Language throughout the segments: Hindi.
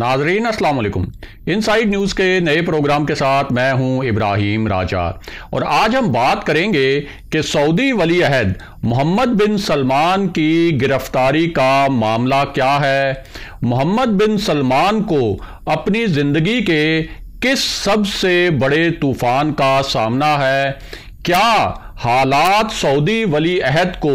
नाजरीन अस्सलाम वालेकुम साइड न्यूज़ के नए प्रोग्राम के साथ मैं हूं इब्राहिम राजा और आज हम बात करेंगे कि सऊदी वली अहद मोहम्मद बिन सलमान की गिरफ्तारी का मामला क्या है मोहम्मद बिन सलमान को अपनी ज़िंदगी के किस सबसे बड़े तूफ़ान का सामना है क्या हालात सऊदी वली अहद को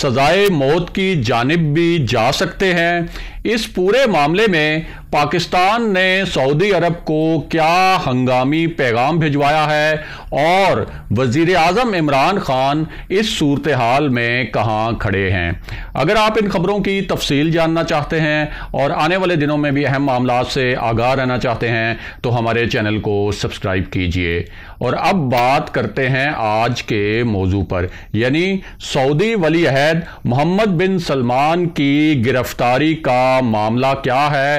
सजाए मौत की जानब भी जा सकते हैं इस पूरे मामले में पाकिस्तान ने सऊदी अरब को क्या हंगामी पैगाम भिजवाया है और वजीर आजम इमरान खान इस सूरत हाल में कहाँ खड़े हैं अगर आप इन खबरों की तफसील जानना चाहते हैं और आने वाले दिनों में भी अहम मामला से आगाह रहना चाहते हैं तो हमारे चैनल को सब्सक्राइब कीजिए और अब बात करते हैं आज के मौजू पर यानी सऊदी वली अहद मोहम्मद बिन सलमान की गिरफ्तारी का का मामला क्या है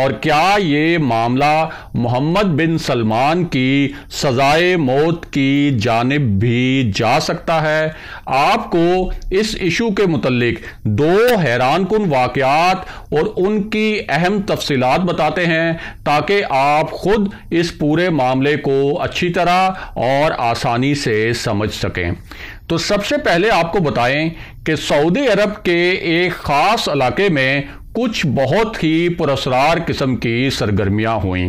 और क्या ये मामला मोहम्मद बिन सलमान की सजाए मौत की जानब भी जा सकता है आपको इस इशू के मुतलिक दो हैरान कन वाक़ात और उनकी अहम तफसीत बताते हैं ताकि आप खुद इस पूरे मामले को अच्छी तरह और आसानी से समझ सकें तो सबसे पहले आपको बताएं कि सऊदी अरब के एक ख़ास इलाके में कुछ बहुत ही पुरसरार किस्म की सरगर्मियां हुई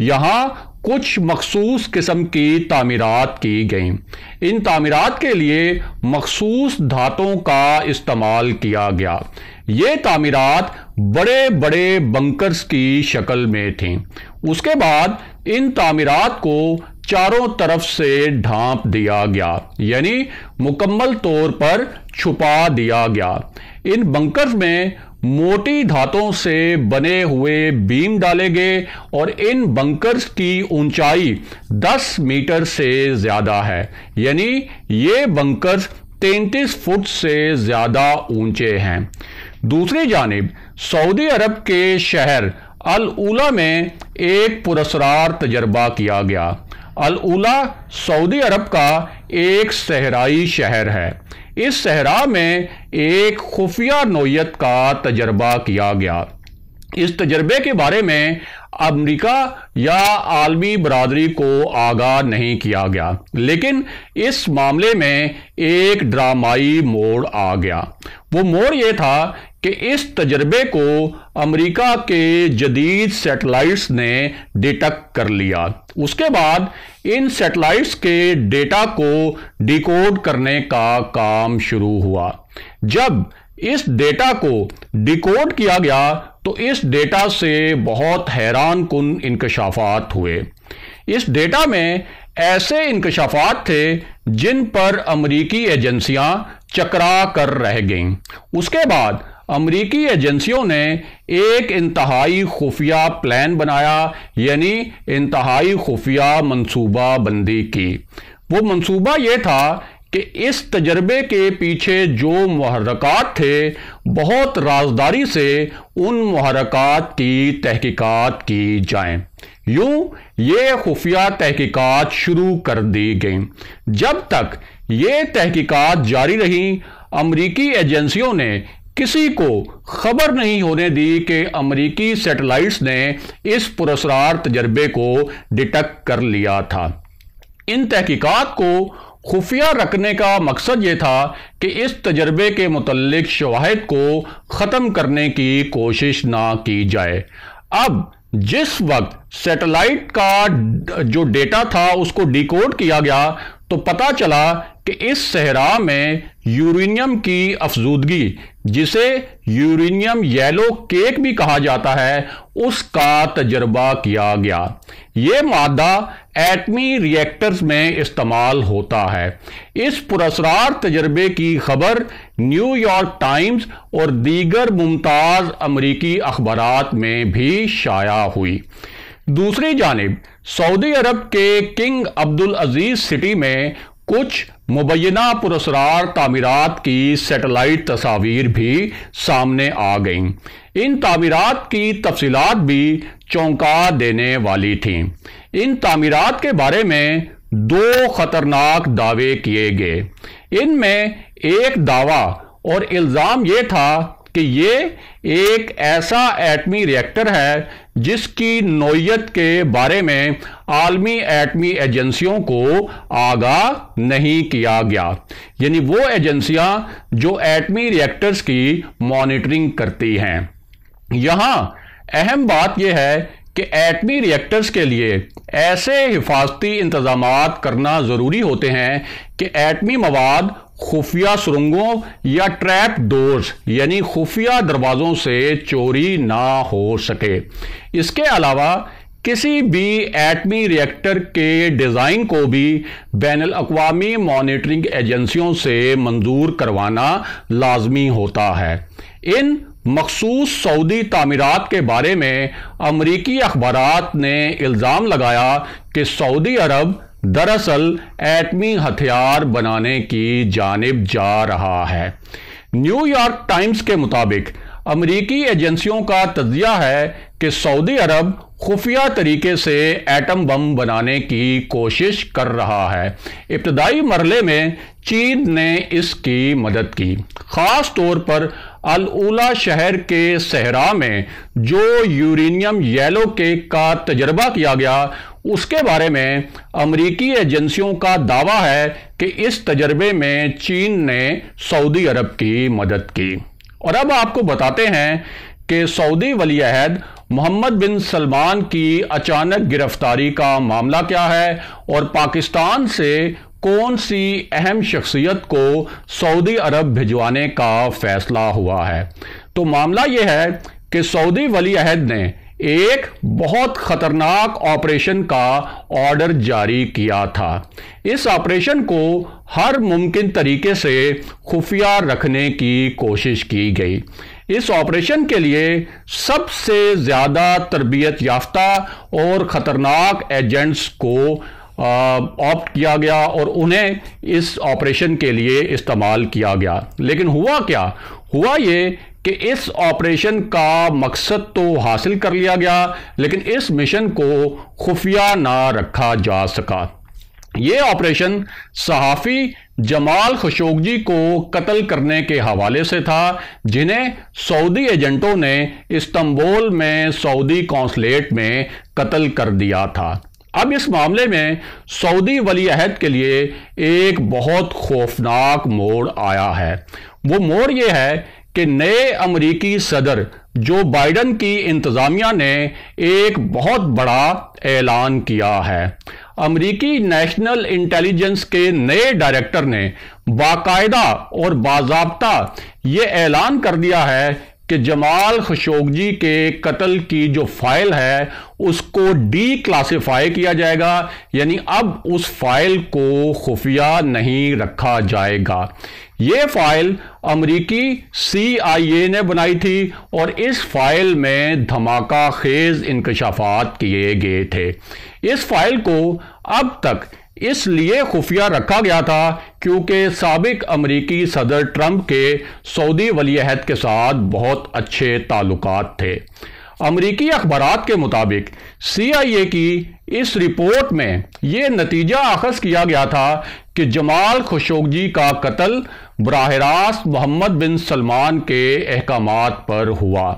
यहाँ कुछ मखसूस किस्म की तामीरत की गई इन तामीरत के लिए मखसूस धातों का इस्तेमाल किया गया ये तामीरत बड़े बड़े बंकर्स की शक्ल में थीं उसके बाद इन तामीरत को चारों तरफ से ढांप दिया गया यानी मुकम्मल तौर पर छुपा दिया गया इन बंकर में मोटी धातों से बने हुए बीम डाले गए और इन बंकर्स की ऊंचाई 10 मीटर से ज्यादा है यानी ये बंकर्स 33 फुट से ज्यादा ऊंचे हैं दूसरी जानब सऊदी अरब के शहर अल उला में एक पुरस्कार तजर्बा किया गया अल उला सऊदी अरब का एक सहराई शहर है इस सहरा में एक खुफिया नोयत का तजर्बा किया गया इस तजर्बे के बारे में अमेरिका या आलमी बरदरी को आगाह नहीं किया गया लेकिन इस मामले में एक ड्रामाई मोड़ आ गया वो मोड़ ये था कि इस तजर्बे को अमेरिका के जदीद सेटेलाइट्स ने डिटक कर लिया उसके बाद इन सेटेलाइट्स के डेटा को डिकोड करने का काम शुरू हुआ जब इस डेटा को डिकोड किया गया तो इस डेटा से बहुत हैरान कन इंकशाफात हुए इस डेटा में ऐसे इंकशाफात थे जिन पर अमरीकी एजेंसियां चकरा कर रह गईं उसके बाद अमरीकी एजेंसियों ने एक इंतहाई खुफिया प्लान बनाया यानी इंतहाई खुफिया मनसूबा बंदी की वो मनसूबा ये था कि इस तजर्बे के पीछे जो महरकत थे बहुत राजदारी से उन महरकत की तहकीकात की जाए यूं ये खुफिया तहकीकात शुरू कर दी गई जब तक ये तहकीकात जारी रही अमरीकी एजेंसियों ने किसी को खबर नहीं होने दी कि अमरीकी सेटेलाइट्स ने इस पुरस्कार तजर्बे को डिटेक्ट कर लिया था इन तहकीकात को खुफिया रखने का मकसद ये था कि इस तजर्बे के मुतलक शवाहद को ख़त्म करने की कोशिश ना की जाए अब जिस वक्त सैटेलाइट का जो डेटा था उसको डिकोड किया गया तो पता चला कि इस सहरा में यूरेनियम की अफजूदगी जिसे यूरेनियम येलो केक भी कहा जाता है उसका तजर्बा किया गया ये मादा एटमी रिएक्टर्स में इस्तेमाल होता है इस पुरस्कार तजर्बे की खबर न्यूयॉर्क टाइम्स और दीगर मुमताज़ अमरीकी अखबार में भी शाया हुई दूसरी जानब सऊदी अरब के किंग अब्दुल अजीज सिटी में कुछ मुबैना पुरस्कार तामीरत की सैटेलाइट तस्वीर भी सामने आ गईं इन तामीरत की तफसीत भी चौंका देने वाली थी इन तामीरत के बारे में दो खतरनाक दावे किए गए इनमें एक दावा और इल्ज़ाम ये था कि ये एक ऐसा एटमी रिएक्टर है जिसकी नोयत के बारे में आलमी एटमी एजेंसियों को आगाह नहीं किया गया यानी वो एजेंसियां जो एटमी रिएक्टर्स की मॉनिटरिंग करती हैं यहां अहम बात यह है कि एटमी रिएक्टर्स के लिए ऐसे हिफाजती इंतजाम करना ज़रूरी होते हैं कि एटमी मवाद खुफिया सुरंगों या ट्रैप डोर्स यानी खुफिया दरवाज़ों से चोरी ना हो सके इसके अलावा किसी भी एटमी रिएक्टर के डिज़ाइन को भी बैन अवी मॉनिटरिंग एजेंसियों से मंजूर करवाना लाजमी होता है इन मखसूस सऊदी तमीरत के बारे में अमरीकी अखबार ने इल्ज़ाम लगाया कि सऊदी अरब दरअसल एटमी हथियार बनाने की जानब जा रहा है न्यूयॉर्क टाइम्स के मुताबिक अमरीकी एजेंसियों का तजिया है कि सऊदी अरब खुफिया तरीके से एटम बम बनाने की कोशिश कर रहा है इब्तदाई मरले में चीन ने इसकी मदद की ख़ास तौर पर अलूला शहर के सहरा में जो यूरेनियम येलो केक का तजर्बा किया गया उसके बारे में अमरीकी एजेंसियों का दावा है कि इस तजर्बे में चीन ने सऊदी अरब की मदद की और अब आपको बताते हैं कि सऊदी वली अहद मोहम्मद बिन सलमान की अचानक गिरफ्तारी का मामला क्या है और पाकिस्तान से कौन सी अहम शख्सियत को सऊदी अरब भिजवाने का फैसला हुआ है तो मामला यह है कि सऊदी वली अहद ने एक बहुत खतरनाक ऑपरेशन का ऑर्डर जारी किया था इस ऑपरेशन को हर मुमकिन तरीके से खुफिया रखने की कोशिश की गई इस ऑपरेशन के लिए सबसे ज़्यादा तरबियत याफ्ता और ख़तरनाक एजेंट्स को ऑप्ट किया गया और उन्हें इस ऑपरेशन के लिए इस्तेमाल किया गया लेकिन हुआ क्या हुआ ये कि इस ऑपरेशन का मकसद तो हासिल कर लिया गया लेकिन इस मिशन को खुफिया ना रखा जा सका ये ऑपरेशन सहाफ़ी जमाल खशोगजी को कत्ल करने के हवाले से था जिन्हें सऊदी एजेंटों ने इस्तंबोल में सऊदी कौंसलेट में कत्ल कर दिया था अब इस मामले में सऊदी वली अहद के लिए एक बहुत खौफनाक मोड़ आया है वो मोड़ ये है कि नए अमरीकी सदर जो बाइडन की इंतज़ामिया ने एक बहुत बड़ा ऐलान किया है अमरीकी नेशनल इंटेलिजेंस के नए डायरेक्टर ने बाकायदा और बाजाबता ये ऐलान कर दिया है कि जमाल खशोगजी के कत्ल की जो फाइल है उसको डी क्लासीफाई किया जाएगा यानी अब उस फाइल को खुफिया नहीं रखा जाएगा ये फाइल अमरीकी सीआईए ने बनाई थी और इस फाइल में धमाका खेज इंकशाफात किए गए थे इस फाइल को अब तक इसलिए खुफिया रखा गया था क्योंकि सबक अमरीकी सदर ट्रंप के सऊदी वलीहद के साथ बहुत अच्छे ताल्लुक थे अमरीकी अखबार के मुताबिक सी आई ए की इस रिपोर्ट में यह नतीजा अखज किया गया था कि जमाल जी का कत्ल बरह रास्त मोहम्मद बिन सलमान के अहकाम पर हुआ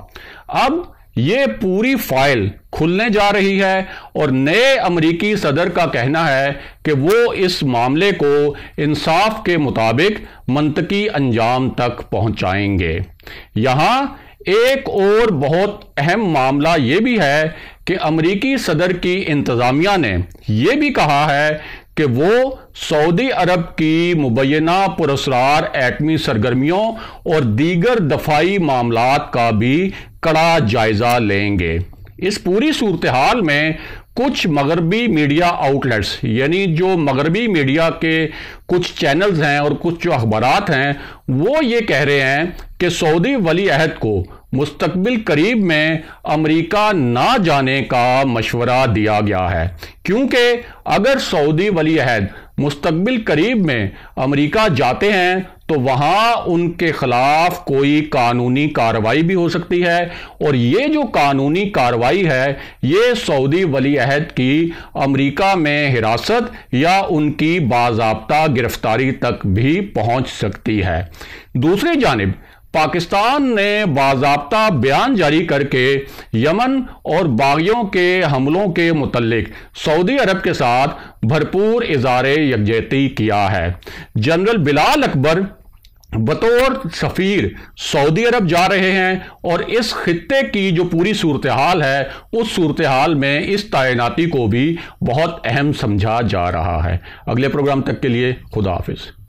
अब ये पूरी फाइल खुलने जा रही है और नए अमरीकी सदर का कहना है कि वो इस मामले को इंसाफ के मुताबिक मंतकी अंजाम तक पहुंचाएंगे यहां एक और बहुत अहम मामला ये भी है कि अमरीकी सदर की इंतज़ामिया ने यह भी कहा है कि वो सऊदी अरब की मुबैना पुरस्कार एटमी सरगर्मियों और दीगर दफाई मामला का भी कड़ा जायजा लेंगे इस पूरी सूरत हाल में कुछ मगरबी मीडिया आउटलेट्स यानी जो मगरबी मीडिया के कुछ चैनल्स हैं और कुछ जो अखबार हैं वो ये कह रहे हैं कि सऊदी वली अहद को मुस्तबिल करीब में अमेरिका ना जाने का मशवरा दिया गया है क्योंकि अगर सऊदी वली अहद मुस्तबिल करीब में अमरीका जाते हैं तो वहां उनके खिलाफ कोई कानूनी कार्रवाई भी हो सकती है और ये जो कानूनी कार्रवाई है ये सऊदी वली अहद की अमरीका में हिरासत या उनकी बाजाबता गिरफ्तारी तक भी पहुंच सकती है दूसरी जानब पाकिस्तान ने बाबा बयान जारी करके यमन और बागियों के हमलों के मुतलक सऊदी अरब के साथ भरपूर इजहार यकजहती किया है जनरल बिलाल अकबर बतौर सफ़ीर सऊदी अरब जा रहे हैं और इस खत्े की जो पूरी सूरत हाल है उस सूरत हाल में इस तैनाती को भी बहुत अहम समझा जा रहा है अगले प्रोग्राम तक के लिए खुदा हाफिज़